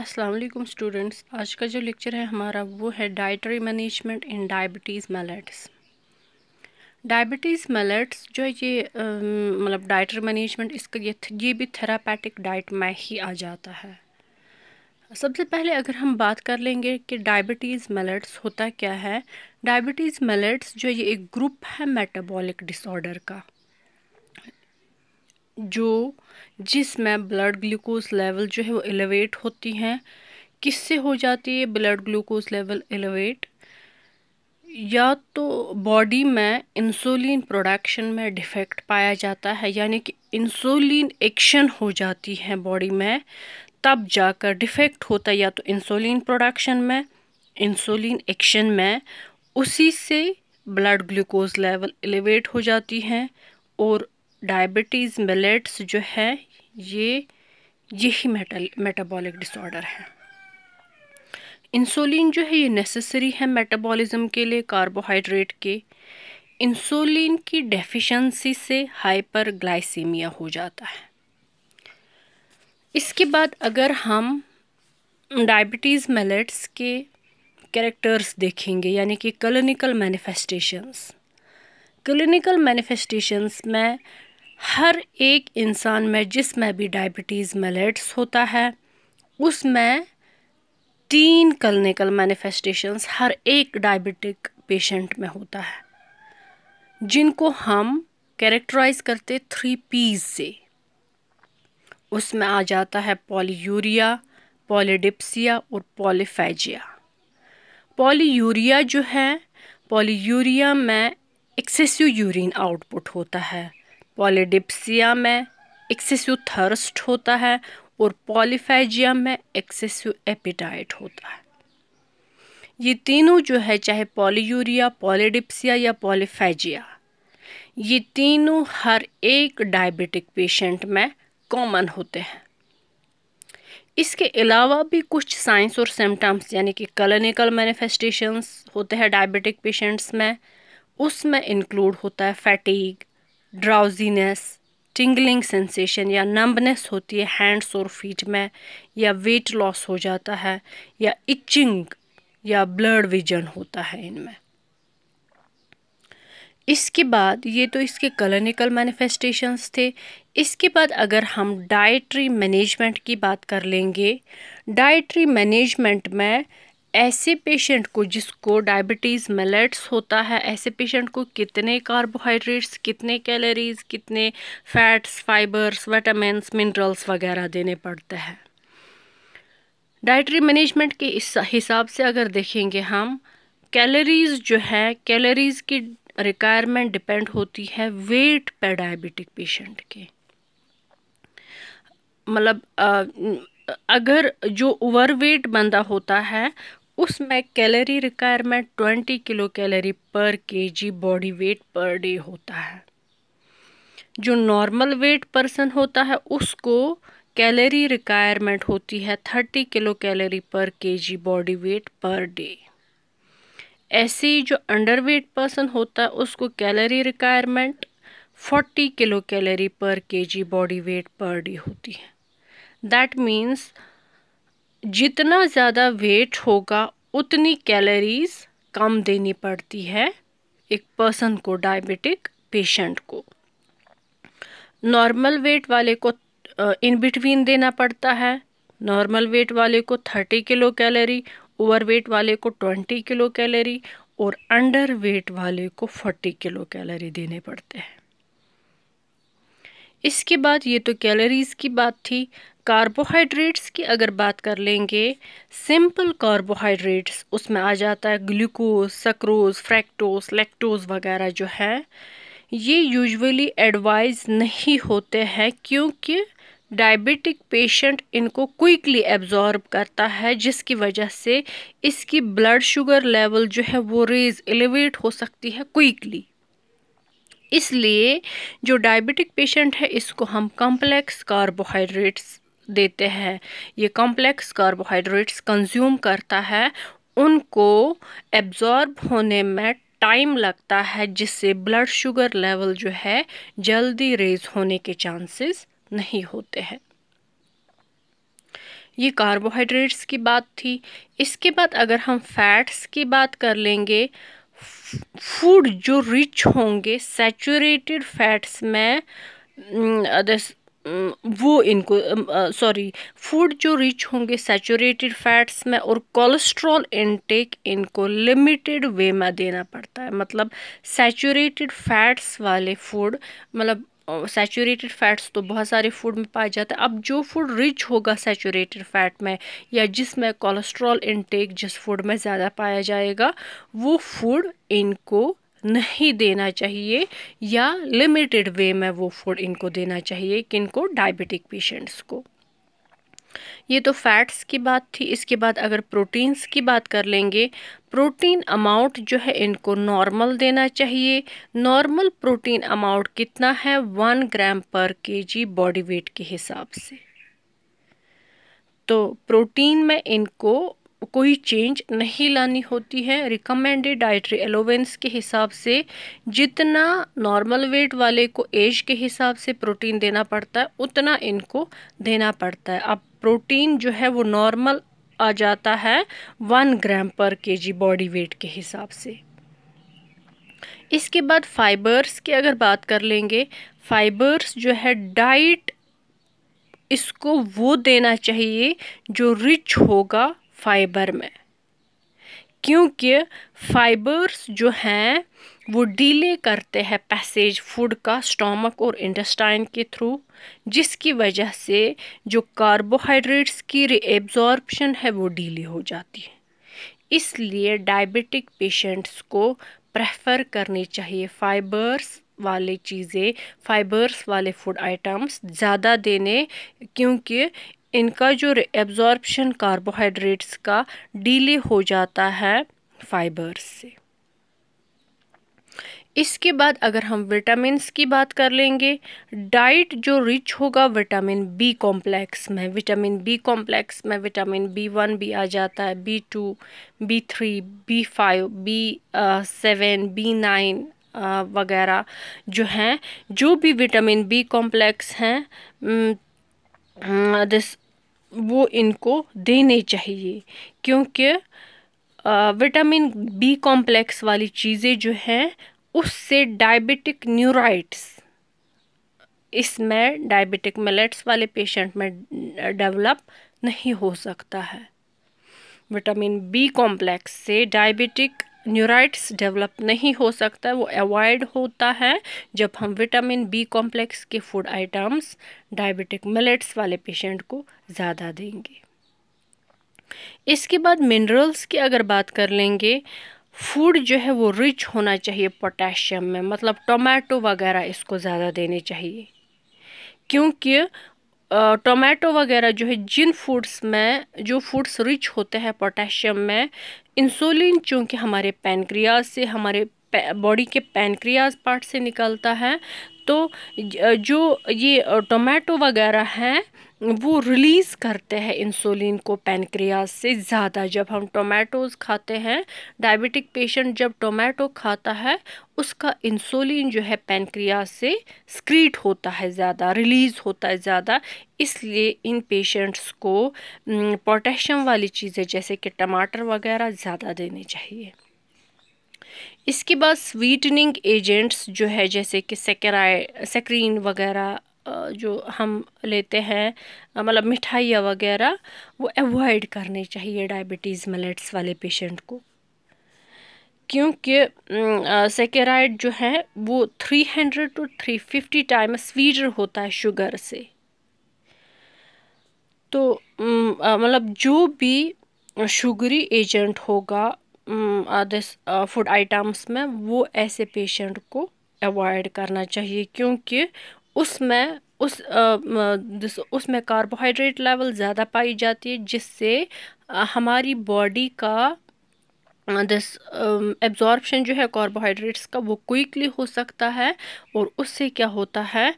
अस्सलाम वालेकुम स्टूडेंट्स आज का जो लेक्चर है हमारा वो है dietary management in diabetes mellitus diabetes mellitus जो ये मतलब डाइटरी मैनेजमेंट इसका ये ये भी थेरापेटिक डाइट में ही आ जाता है सबसे पहले अगर हम बात कर लेंगे कि डायबिटीज़ मेलेट्स होता क्या है डायबिटीज़ मेलेट्स जो ये एक ग्रुप है मेटाबॉलिक डिसऑर्डर का जो जिसमें ब्लड ग्लूकोज लेवल जो है वो एलिवेट होती हैं किससे हो जाती है ब्लड ग्लूकोज लेवल एलिवेट या तो बॉडी में इंसुलिन प्रोडक्शन में डिफेक्ट पाया जाता है यानी कि इंसुलिन एक्शन हो जाती है बॉडी में तब जाकर डिफेक्ट होता है या तो इंसुलिन प्रोडक्शन में इंसुलिन एक्शन में उसी से ब्लड ग्लूकोज लेवल एलिवेट हो जाती हैं और डायबिटीज़ मिलेट्स जो है ये यही मेटल मेटाबॉलिक डिसऑर्डर है इंसुलिन जो है ये नेसेसरी है मेटाबॉलिज्म के लिए कार्बोहाइड्रेट के इंसुलिन की डेफिशिएंसी से हाइपरग्लाइसीमिया हो जाता है इसके बाद अगर हम डायबिटीज़ मेलेट्स के कैरेक्टर्स देखेंगे यानी कि क्लिनिकल मैनिफेस्टेशंस क्लिनिकल मैनिफेस्टेशंस में हर एक इंसान में जिसमें भी डायबिटीज़ मेलेट्स होता है उसमें तीन क्लिनिकल मैनिफेस्टेशंस हर एक डायबिटिक पेशेंट में होता है जिनको हम कैरेक्टराइज करते थ्री पीज से उसमें आ जाता है पॉलीयूरिया पॉलीडिप्सिया और पॉलीफेजिया पॉलीयूरिया जो है पॉलीयूरिया में एक्सेसिव यूरिन आउटपुट होता है पॉलीडिप्सिया में एक्सेसिव थर्स्ट होता है और पॉलीफेजिया में एक्सेसिव एपिटाइट होता है ये तीनों जो है चाहे पॉलीयूरिया पॉलीडिप्सिया या पॉलीफेजिया ये तीनों हर एक डायबिटिक पेशेंट में कॉमन होते हैं इसके अलावा भी कुछ साइंस और सिम्टम्स यानी कि क्लिनिकल मैनिफेस्टेशंस होते हैं डायबिटिक पेशेंट्स में उसमें इंक्लूड होता है फैटीग ड्राउजीनेस टिंगलिंग सेंसेशन या नंबनेस होती है हैंड्स और फीट में या वेट लॉस हो जाता है या इचिंग या ब्लड विजन होता है इनमें इसके बाद ये तो इसके क्लिनिकल मैनिफेस्टेशंस थे इसके बाद अगर हम डाइट्री मैनेजमेंट की बात कर लेंगे डाइट्री मैनेजमेंट में ऐसे पेशेंट को जिसको डायबिटीज़ मेलेट्स होता है ऐसे पेशेंट को कितने कार्बोहाइड्रेट्स कितने कैलोरीज कितने फैट्स फाइबर्स वटामस मिनरल्स वगैरह देने पड़ते हैं डाइटरी मैनेजमेंट के इस हिसाब से अगर देखेंगे हम कैलोरीज जो है कैलोरीज की रिक्वायरमेंट डिपेंड होती है वेट पर डायबिटिक पेशेंट के मतलब अगर जो ओवर वेट बंदा होता है उसमें calorie requirement twenty kilo calorie per KG body weight per day होता है जो नॉर्मल वेट पर्सन होता है उसको कैलोरी रिक्वायरमेंट होती है thirty kilo calorie per KG body weight per day ऐसे ही जो अंडर वेट पर्सन होता है उसको calorie requirement forty kilo calorie per KG body weight per day होती है दैट मीन्स जितना ज़्यादा वेट होगा उतनी कैलोरीज कम देनी पड़ती है एक पर्सन को डायबिटिक पेशेंट को नॉर्मल वेट वाले को इन बिटवीन देना पड़ता है नॉर्मल वेट वाले को thirty kilo calorie over weight वाले को ट्वेंटी किलो कैलोरी और अंडर वेट वाले को फोर्टी किलो कैलोरी देने पड़ते हैं इसके बाद ये तो कैलोरीज़ की बात थी कार्बोहाइड्रेट्स की अगर बात कर लेंगे सिंपल कार्बोहाइड्रेट्स उसमें आ जाता है ग्लूकोज सक्रोज फ्रैक्टोज लैक्टोज वगैरह जो है ये यूजुअली एडवाइज नहीं होते हैं क्योंकि डायबिटिक पेशेंट इनको क्विकली एब्जॉर्ब करता है जिसकी वजह से इसकी ब्लड शुगर लेवल जो है वो रेज एलिवेट हो सकती है क्विकली इसलिए जो डायबिटिक पेशेंट है इसको हम कॉम्प्लेक्स कार्बोहाइड्रेट्स देते हैं ये कॉम्प्लेक्स कार्बोहाइड्रेट्स कंज्यूम करता है उनको एब्जॉर्ब होने में टाइम लगता है जिससे ब्लड शुगर लेवल जो है जल्दी रेज होने के चांसेस नहीं होते हैं ये कार्बोहाइड्रेट्स की बात थी इसके बाद अगर हम फैट्स की बात कर लेंगे फूड जो रिच होंगे सैचुरेटेड फैट्स में वो इनको सॉरी फूड जो रिच होंगे सैचुरेटेड फैट्स में और कोलेस्ट्रॉल इनटेक इनको लिमिटेड वे में देना पड़ता है मतलब सैचुरेटेड फैट्स वाले फूड मतलब सैचुरेटेड फैट्स तो बहुत सारे फूड में पाए जाते हैं अब जो फूड रिच होगा सैचुरेटेड फैट में या जिसमें कोलेस्ट्रॉल इनटेक जिस फूड में ज़्यादा पाया जाएगा वो फूड इनको नहीं देना चाहिए या लिमिटेड वे में वो फूड इनको देना चाहिए किनको डायबिटिक पेशेंट्स को ये तो फैट्स की बात थी इसके बाद अगर प्रोटीन्स की बात कर लेंगे प्रोटीन अमाउंट जो है इनको नॉर्मल देना चाहिए नॉर्मल प्रोटीन अमाउंट कितना है वन ग्राम पर केजी बॉडी वेट के हिसाब से तो प्रोटीन में इनको कोई चेंज नहीं लानी होती है रिकमेंडेड डाइटरी एलोवेंस के हिसाब से जितना नॉर्मल वेट वाले को एज के हिसाब से प्रोटीन देना पड़ता है उतना इनको देना पड़ता है अब प्रोटीन जो है वो नॉर्मल आ जाता है वन ग्राम पर केजी बॉडी वेट के हिसाब से इसके बाद फाइबर्स की अगर बात कर लेंगे फाइबर्स जो है डाइट इसको वो देना चाहिए जो रिच होगा फाइबर में क्योंकि फाइबर्स जो हैं वो डीले करते हैं पैसेज फूड का स्टोमक और इंटेस्टाइन के थ्रू जिसकी वजह से जो कार्बोहाइड्रेट्स की रिएब्जॉर्बशन है वो डीले हो जाती है इसलिए डायबिटिक पेशेंट्स को प्रेफर करनी चाहिए फाइबर्स वाले चीज़ें फाइबर्स वाले फूड आइटम्स ज़्यादा देने क्योंकि इनका जो एब्जॉर्प्शन कार्बोहाइड्रेट्स का डीले हो जाता है फाइबर्स से इसके बाद अगर हम विटामिन की बात कर लेंगे डाइट जो रिच होगा विटामिन बी कॉम्प्लेक्स में विटामिन बी कॉम्प्लेक्स में विटामिन बी वन भी आ जाता है B two B three B five B seven B nine वगैरह जो हैं जो भी विटामिन बी कॉम्प्लेक्स हैं हाँ, दिस वो इनको देने चाहिए क्योंकि विटामिन बी कॉम्प्लेक्स वाली चीज़ें जो हैं उससे डायबिटिक न्यूराइट्स इसमें डायबिटिक मेलेट्स वाले पेशेंट में डेवलप नहीं हो सकता है विटामिन बी कॉम्प्लेक्स से डायबिटिक न्यूराइट्स डेवलप नहीं हो सकता वो अवॉइड होता है जब हम विटामिन बी कॉम्प्लेक्स के फूड आइटम्स डायबिटिक मिलेट्स वाले पेशेंट को ज़्यादा देंगे इसके बाद मिनरल्स की अगर बात कर लेंगे फूड जो है वो रिच होना चाहिए पोटेशियम में मतलब टोमेटो वगैरह इसको ज़्यादा देने चाहिए क्योंकि टोमेटो वगैरह जो है जिन फूड्स में जो फूड्स रिच होते हैं पोटेशियम में इंसुलिन चूँकि हमारे पैनक्रियाज से हमारे बॉडी के पैनक्रियाज पार्ट से निकलता है तो जो ये टोमेटो वगैरह हैं वो रिलीज़ करते हैं इंसुलिन को पेनक्रियाज से ज़्यादा जब हम टोमेटोज़ खाते हैं डायबिटिक पेशेंट जब टोमेटो खाता है उसका इंसुलिन जो है पेनक्रियाज से स्क्रीट होता है ज़्यादा रिलीज़ होता है ज़्यादा इसलिए इन पेशेंट्स को पोटेशियम वाली चीज़ें जैसे कि टमाटर वगैरह ज़्यादा देनी चाहिए इसके बाद स्वीटनिंग एजेंट्स जो है जैसे कि सेक्राई सेक्रीन वगैरह जो हम लेते हैं मतलब मिठाइयाँ वगैरह वो अवॉइड करनी चाहिए डायबिटीज़ मलेट्स वाले पेशेंट को क्योंकि सेकेराइड जो है वो 300 टू 350 टाइम स्वीटर होता है शुगर से तो मतलब जो भी शुगरी एजेंट होगा दिस फूड आइटम्स में वो ऐसे पेशेंट को अवॉइड करना चाहिए क्योंकि उसमें उस उसमें कार्बोहाइड्रेट लेवल ज़्यादा पाई जाती है जिससे हमारी बॉडी का दिस एब्जॉर्बशन जो है कार्बोहाइड्रेट्स का वो क्विकली हो सकता है और उससे क्या होता है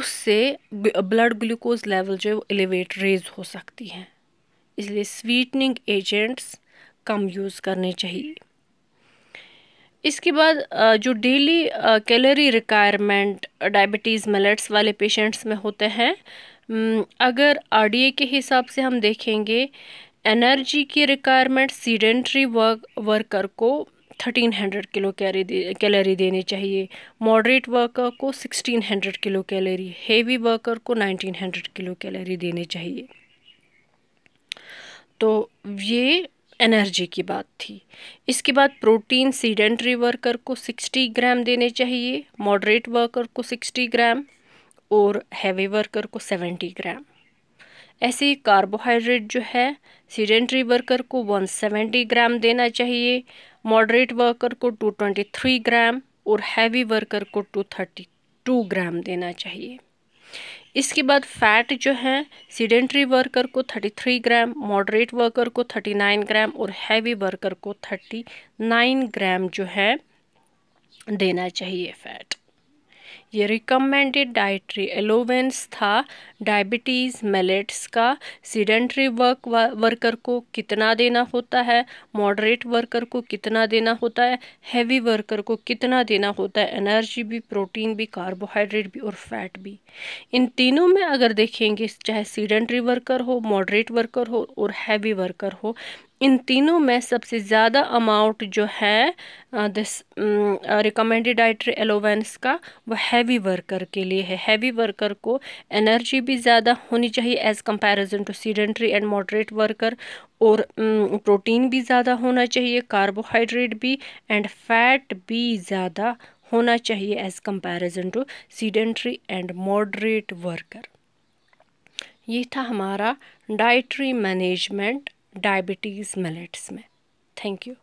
उससे ब्लड ग्लूकोज लेवल जो है वो एलिवेट रेज हो सकती है इसलिए स्वीटनिंग एजेंट्स कम यूज़ करने चाहिए इसके बाद जो daily calorie requirement diabetes mellitus वाले पेशेंट्स में होते हैं अगर आरडीए के हिसाब से हम देखेंगे एनर्जी की रिक्वायरमेंट सीडेंट्री वर्क वर्कर को थर्टीन हंड्रेड किलो कैलरी दे कैलरी देनी चाहिए मॉडरेट वर्कर को sixteen hundred kilo calorie heavy worker को नाइनटीन हंड्रेड किलो कैलरी देनी चाहिए तो ये एनर्जी की बात थी इसके बाद प्रोटीन सीडेंट्री वर्कर को 60 ग्राम देने चाहिए मॉडरेट वर्कर को 60 ग्राम और हैवी वर्कर को 70 ग्राम ऐसे ही कार्बोहाइड्रेट जो है सीडेंट्री वर्कर को 170 ग्राम देना चाहिए मॉडरेट वर्कर को 223 ग्राम और हैवी वर्कर को 232 ग्राम देना चाहिए इसके बाद फैट जो है सीडेंट्री वर्कर को 33 ग्राम मॉडरेट वर्कर को 39 ग्राम और हैवी वर्कर को 39 ग्राम जो है देना चाहिए फैट ये रिकमेंडेड डाइट्री एलोवेंस था डायबिटीज़ मेलेट्स का सीडेंट्री वर्क वर्कर को कितना देना होता है मॉडरेट वर्कर को कितना देना होता है हैवी वर्कर को कितना देना होता है एनर्जी भी प्रोटीन भी कार्बोहाइड्रेट भी और फैट भी इन तीनों में अगर देखेंगे चाहे सीडेंट्री वर्कर हो मॉडरेट वर्कर हो और हैवी वर्कर हो इन तीनों में सबसे ज़्यादा अमाउंट जो है दिस रिकमेंडेड डाइटरी एलोवेंस का वो हैवी वर्कर के लिए है हैवी वर्कर को एनर्जी भी ज़्यादा होनी चाहिए as comparison to sedentary and moderate worker और प्रोटीन um, भी ज़्यादा होना चाहिए कार्बोहाइड्रेट भी एंड फैट भी ज़्यादा होना चाहिए as comparison to sedentary and moderate worker ये था हमारा डाइट्री मैनेजमेंट डायबिटीज़ मेलेट्स में थैंक यू